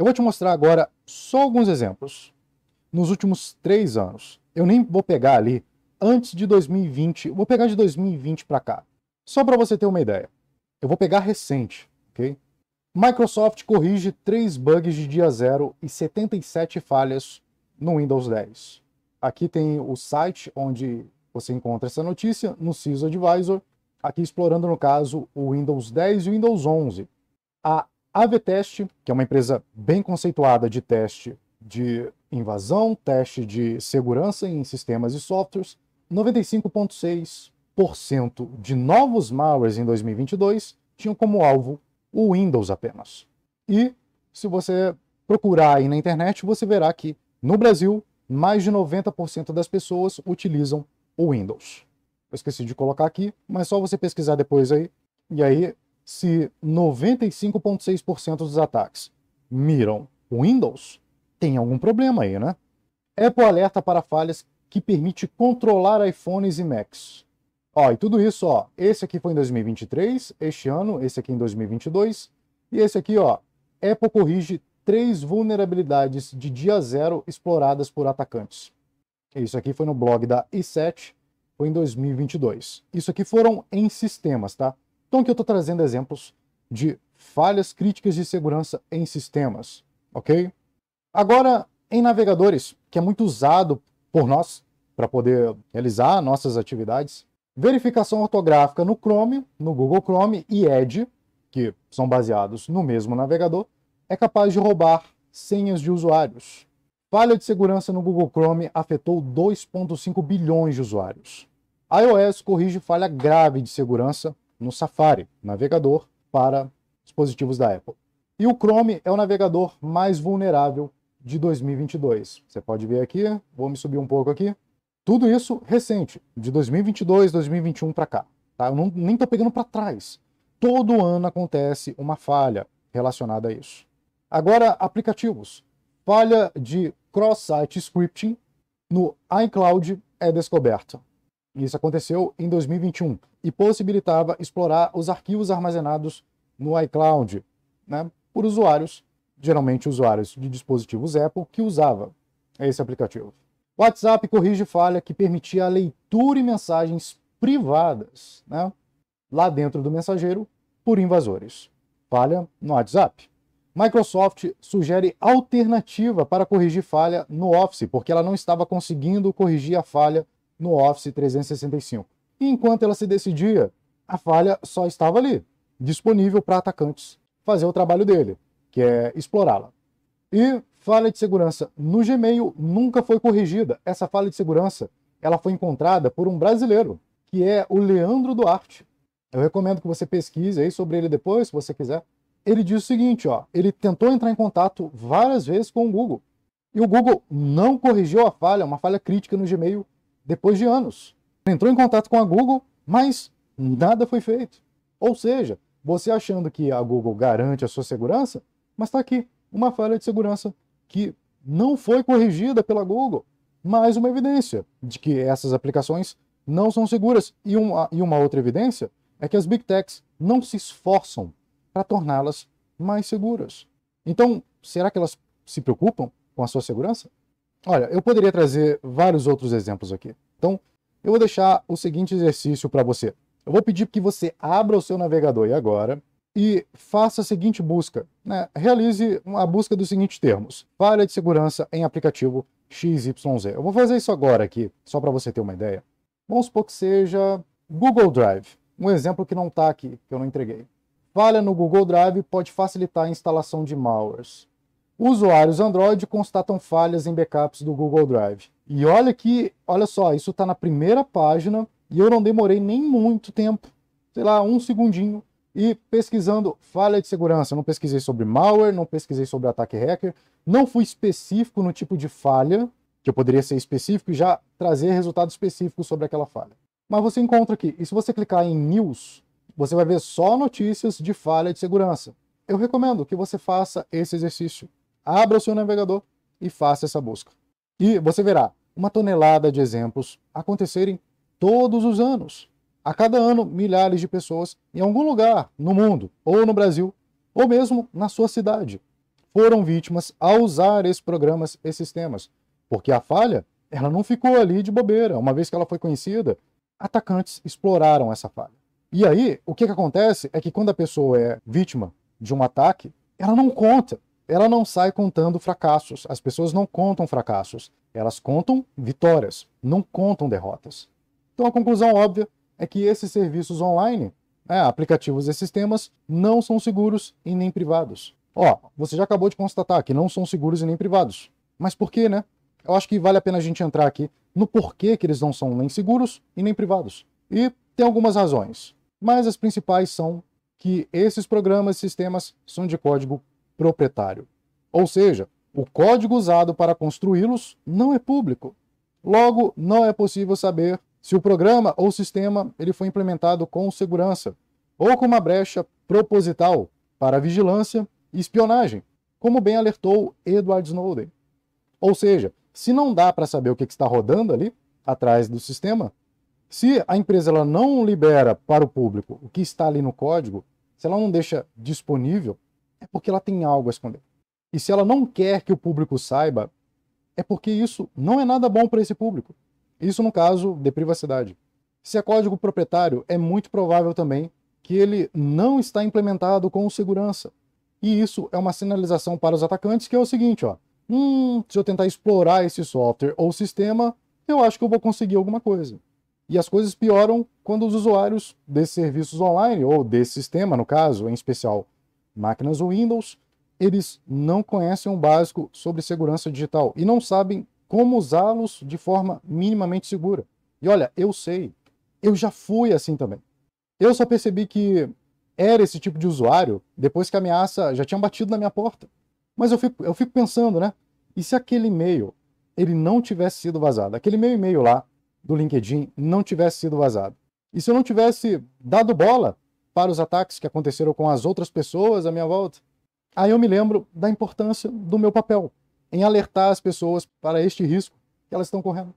Eu vou te mostrar agora só alguns exemplos. Nos últimos três anos, eu nem vou pegar ali antes de 2020, vou pegar de 2020 para cá, só para você ter uma ideia. Eu vou pegar recente, ok? Microsoft corrige 3 bugs de dia zero e 77 falhas no Windows 10. Aqui tem o site onde você encontra essa notícia, no CISO Advisor, aqui explorando, no caso, o Windows 10 e o Windows 11. A a VTest, que é uma empresa bem conceituada de teste de invasão, teste de segurança em sistemas e softwares, 95,6% de novos malwares em 2022 tinham como alvo o Windows apenas. E se você procurar aí na internet, você verá que no Brasil, mais de 90% das pessoas utilizam o Windows. Eu esqueci de colocar aqui, mas só você pesquisar depois aí. E aí se 95,6% dos ataques miram Windows, tem algum problema aí, né? Apple alerta para falhas que permite controlar iPhones e Macs. Ó, e tudo isso, ó, esse aqui foi em 2023, este ano, esse aqui em 2022, e esse aqui, ó, Apple corrige três vulnerabilidades de dia zero exploradas por atacantes. Isso aqui foi no blog da i7, foi em 2022. Isso aqui foram em sistemas, tá? Então aqui eu estou trazendo exemplos de falhas críticas de segurança em sistemas, ok? Agora, em navegadores, que é muito usado por nós para poder realizar nossas atividades, verificação ortográfica no Chrome, no Google Chrome e Edge, que são baseados no mesmo navegador, é capaz de roubar senhas de usuários. Falha de segurança no Google Chrome afetou 2,5 bilhões de usuários. A iOS corrige falha grave de segurança no Safari, navegador para dispositivos da Apple. E o Chrome é o navegador mais vulnerável de 2022. Você pode ver aqui, vou me subir um pouco aqui. Tudo isso recente, de 2022, 2021 para cá. Tá? Eu não, nem estou pegando para trás. Todo ano acontece uma falha relacionada a isso. Agora, aplicativos. Falha de cross-site scripting no iCloud é descoberta. Isso aconteceu em 2021 e possibilitava explorar os arquivos armazenados no iCloud né, por usuários, geralmente usuários de dispositivos Apple, que usava esse aplicativo. WhatsApp corrige falha que permitia a leitura e mensagens privadas né, lá dentro do mensageiro por invasores. Falha no WhatsApp. Microsoft sugere alternativa para corrigir falha no Office, porque ela não estava conseguindo corrigir a falha no Office 365. E enquanto ela se decidia, a falha só estava ali, disponível para atacantes fazer o trabalho dele, que é explorá-la. E falha de segurança no Gmail nunca foi corrigida. Essa falha de segurança, ela foi encontrada por um brasileiro, que é o Leandro Duarte. Eu recomendo que você pesquise aí sobre ele depois, se você quiser. Ele diz o seguinte, ó, ele tentou entrar em contato várias vezes com o Google. E o Google não corrigiu a falha, uma falha crítica no Gmail, depois de anos. Entrou em contato com a Google, mas nada foi feito. Ou seja, você achando que a Google garante a sua segurança, mas está aqui uma falha de segurança que não foi corrigida pela Google. Mais uma evidência de que essas aplicações não são seguras. E uma, e uma outra evidência é que as big techs não se esforçam para torná-las mais seguras. Então, será que elas se preocupam com a sua segurança? Olha, eu poderia trazer vários outros exemplos aqui. Então, eu vou deixar o seguinte exercício para você. Eu vou pedir que você abra o seu navegador e agora e faça a seguinte busca. Né? Realize a busca dos seguintes termos: falha de segurança em aplicativo XYZ. Eu vou fazer isso agora aqui, só para você ter uma ideia. Vamos supor que seja Google Drive, um exemplo que não está aqui, que eu não entreguei. Falha no Google Drive pode facilitar a instalação de malwares. Usuários Android constatam falhas em backups do Google Drive. E olha que, olha só, isso está na primeira página e eu não demorei nem muito tempo, sei lá, um segundinho, e pesquisando falha de segurança. Não pesquisei sobre malware, não pesquisei sobre ataque hacker, não fui específico no tipo de falha, que eu poderia ser específico e já trazer resultados específicos sobre aquela falha. Mas você encontra aqui, e se você clicar em News, você vai ver só notícias de falha de segurança. Eu recomendo que você faça esse exercício abra o seu navegador e faça essa busca. E você verá uma tonelada de exemplos acontecerem todos os anos. A cada ano, milhares de pessoas em algum lugar no mundo, ou no Brasil, ou mesmo na sua cidade, foram vítimas ao usar esses programas, esses sistemas, porque a falha, ela não ficou ali de bobeira. Uma vez que ela foi conhecida, atacantes exploraram essa falha. E aí, o que, que acontece é que quando a pessoa é vítima de um ataque, ela não conta ela não sai contando fracassos. As pessoas não contam fracassos. Elas contam vitórias, não contam derrotas. Então a conclusão óbvia é que esses serviços online, né, aplicativos e sistemas, não são seguros e nem privados. Ó, você já acabou de constatar que não são seguros e nem privados. Mas por quê, né? Eu acho que vale a pena a gente entrar aqui no porquê que eles não são nem seguros e nem privados. E tem algumas razões, mas as principais são que esses programas e sistemas são de código proprietário. Ou seja, o código usado para construí-los não é público. Logo, não é possível saber se o programa ou sistema ele foi implementado com segurança ou com uma brecha proposital para vigilância e espionagem, como bem alertou Edward Snowden. Ou seja, se não dá para saber o que está rodando ali atrás do sistema, se a empresa ela não libera para o público o que está ali no código, se ela não deixa disponível, é porque ela tem algo a esconder. E se ela não quer que o público saiba, é porque isso não é nada bom para esse público. Isso no caso de privacidade. Se é código proprietário, é muito provável também que ele não está implementado com segurança. E isso é uma sinalização para os atacantes que é o seguinte, ó. Hum, se eu tentar explorar esse software ou sistema, eu acho que eu vou conseguir alguma coisa. E as coisas pioram quando os usuários desses serviços online, ou desse sistema, no caso, em especial máquinas Windows, eles não conhecem o básico sobre segurança digital e não sabem como usá-los de forma minimamente segura. E olha, eu sei, eu já fui assim também. Eu só percebi que era esse tipo de usuário depois que a ameaça já tinha batido na minha porta. Mas eu fico, eu fico pensando, né? E se aquele e-mail ele não tivesse sido vazado? Aquele meu e-mail lá do LinkedIn não tivesse sido vazado? E se eu não tivesse dado bola para os ataques que aconteceram com as outras pessoas à minha volta. Aí eu me lembro da importância do meu papel em alertar as pessoas para este risco que elas estão correndo.